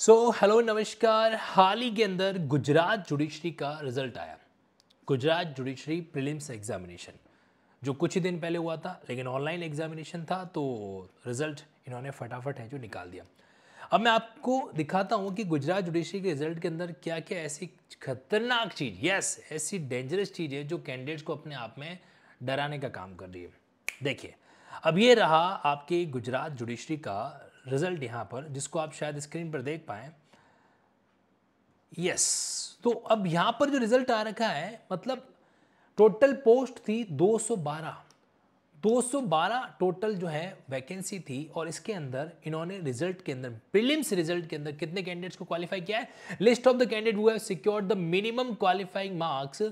so hello नमस्कार हाल ही के अंदर गुजरात जुडिशरी का रिजल्ट आया गुजरात जुडिशरी प्रीलिम्स एग्जामिनेशन जो कुछ ही दिन पहले हुआ था लेकिन ऑनलाइन एग्जामिनेशन था तो रिजल्ट इन्होंने फटाफट है जो निकाल दिया अब मैं आपको दिखाता हूँ कि गुजरात जुडिशरी के रिजल्ट के अंदर क्या क्या ऐसी खतरनाक चीज़ यस ऐसी डेंजरस चीज़ है जो कैंडिडेट्स को अपने आप में डराने का काम कर रही है देखिए अब ये रहा आपके गुजरात जुडिशरी का रिजल्ट यहाँ पर जिसको आप शायद स्क्रीन पर देख पाए यस तो अब यहां पर जो रिजल्ट आ रखा है मतलब टोटल पोस्ट थी 212 212 टोटल जो है वैकेंसी थी और इसके अंदर इन्होंने रिजल्ट के अंदर प्रीलिम्स रिजल्ट के अंदर कितने कैंडिडेट्स को क्वालिफाई किया है list of the candidate who have secured the minimum qualifying marks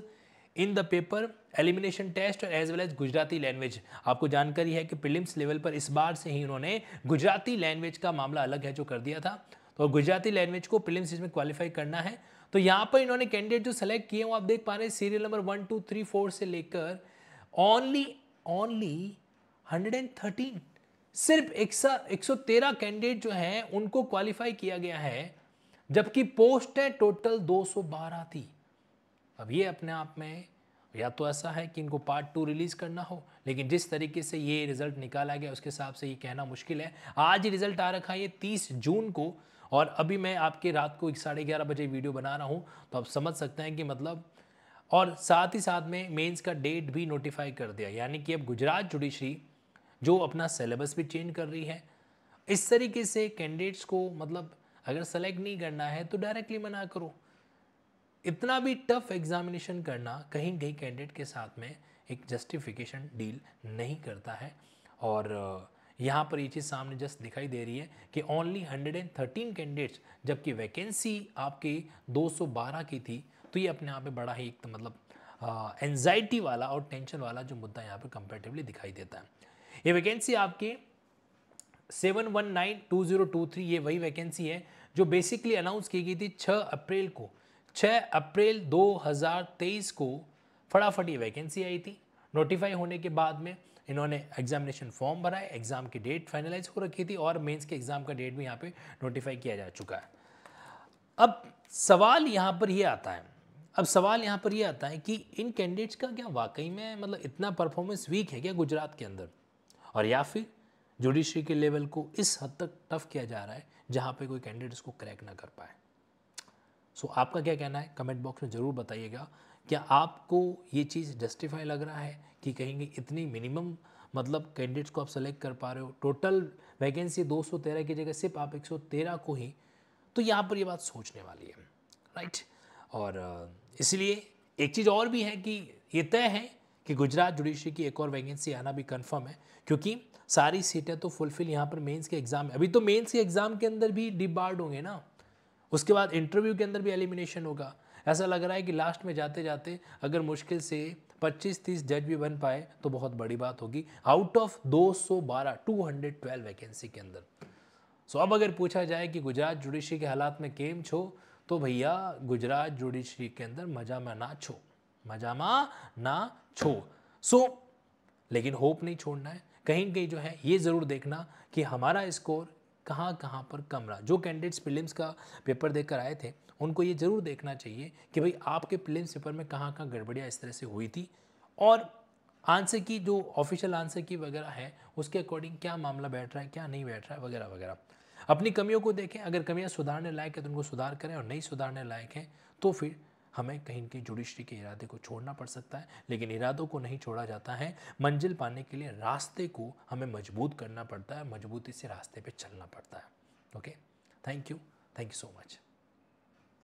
in the paper elimination test और as well as Gujarati language आपको जानकारी है कि प्रिलिम्स लेवल पर इस बार से ही उन्होंने गुजराती लैंग्वेज का मामला अलग है जो कर दिया था तो गुजराती लैंग्वेज को प्रिलिम्स इसमें क्वालिफाई करना है तो यहाँ पर इन्होंने कैंडिडेट जो सेलेक्ट किए वो आप देख पा रहे हैं serial number one two three four से लेकर only only hundred and thirteen सिर्फ एक सा एक सौ तेरह कैंडिडेट जो हैं उनको क्वालिफाई किया गया है जबकि पोस्ट है टोटल दो सौ बारह थी अब ये अपने आप में या तो ऐसा है कि इनको पार्ट टू रिलीज़ करना हो लेकिन जिस तरीके से ये रिज़ल्ट निकाला गया उसके हिसाब से ये कहना मुश्किल है आज रिज़ल्ट आ रखा है ये तीस जून को और अभी मैं आपके रात को एक साढ़े ग्यारह बजे वीडियो बना रहा हूँ तो आप समझ सकते हैं कि मतलब और साथ ही साथ में मेंस का डेट भी नोटिफाई कर दिया यानी कि अब गुजरात जुडिशरी जो अपना सिलेबस भी चेंज कर रही है इस तरीके से कैंडिडेट्स को मतलब अगर सेलेक्ट नहीं करना है तो डायरेक्टली मना करो इतना भी टफ एग्ज़ामिनेशन करना कहीं कहीं कैंडिडेट के साथ में एक जस्टिफिकेशन डील नहीं करता है और यहाँ पर ये चीज़ सामने जस्ट दिखाई दे रही है कि ओनली 113 कैंडिडेट्स जबकि वैकेंसी आपकी 212 की थी तो ये अपने आप में बड़ा ही एक मतलब एनजाइटी वाला और टेंशन वाला जो मुद्दा यहाँ पर कंपेरेटिवली दिखाई देता है ये वैकेंसी आपकी seven one nine two zero two three ये वही वैकेंसी है जो बेसिकली अनाउंस की गई थी छः अप्रैल को छः अप्रैल 2023 को फटाफट ये वैकेंसी आई थी नोटिफाई होने के बाद में इन्होंने एग्जामिनेशन फॉर्म है एग्ज़ाम की डेट फाइनलाइज हो रखी थी और मेंस के एग्ज़ाम का डेट भी यहाँ पे नोटिफाई किया जा चुका है अब सवाल यहाँ पर ये यह आता है अब सवाल यहाँ पर ये यह आता है कि इन कैंडिडेट्स का क्या वाकई में मतलब इतना परफॉर्मेंस वीक है क्या गुजरात के अंदर और या फिर जुडिशरी के लेवल को इस हद तक टफ किया जा रहा है जहाँ पर कोई कैंडिडेट को क्रैक ना कर पाए सो so, आपका क्या कहना है कमेंट बॉक्स में ज़रूर बताइएगा क्या आपको ये चीज़ जस्टिफाई लग रहा है कि कहेंगे इतनी मिनिमम मतलब कैंडिडेट्स को आप सेलेक्ट कर पा रहे हो टोटल वैकेंसी 213 की जगह सिर्फ आप 113 को ही तो यहाँ पर ये बात सोचने वाली है राइट और इसलिए एक चीज़ और भी है कि ये तय है कि गुजरात जुडिशरी की एक और वैकेंसी आना भी कंफर्म है क्योंकि सारी सीटें तो फुलफिल यहाँ पर मेंस के एग्ज़ाम अभी तो मेंस के एग्ज़ाम के अंदर भी डिबार्ड होंगे ना उसके बाद इंटरव्यू के अंदर भी एलिमिनेशन होगा ऐसा लग रहा है कि लास्ट में जाते जाते अगर मुश्किल से 25-30 जज भी बन पाए तो बहुत बड़ी बात होगी आउट ऑफ 212 212 वैकेंसी के अंदर सो अब अगर पूछा जाए कि गुजरात जुडिशरी के हालात में केम छो तो भैया गुजरात जुडिशरी के अंदर मजामा ना छो मजामा ना छो सो लेकिन होप नहीं छोड़ना है कहीं कहीं जो है ये ज़रूर देखना कि हमारा स्कोर कहाँ कहाँ पर कम रहा जो कैंडिडेट्स प्रिलिम्स का पेपर देकर आए थे उनको ये ज़रूर देखना चाहिए कि भाई आपके प्रिलिम्स पेपर में कहाँ कहाँ गड़बड़ियाँ इस तरह से हुई थी और आंसर की जो ऑफिशियल आंसर की वगैरह है उसके अकॉर्डिंग क्या मामला बैठ रहा है क्या नहीं बैठ रहा है वगैरह वगैरह अपनी कमियों को देखें अगर कमियाँ सुधारने लायक है तो उनको सुधार करें और नहीं सुधारने लायक हैं तो फिर हमें कहीं की जुडिशरी के इरादे को छोड़ना पड़ सकता है लेकिन इरादों को नहीं छोड़ा जाता है मंजिल पाने के लिए रास्ते को हमें मजबूत करना पड़ता है मजबूती से रास्ते पर चलना पड़ता है okay thank you thank you so much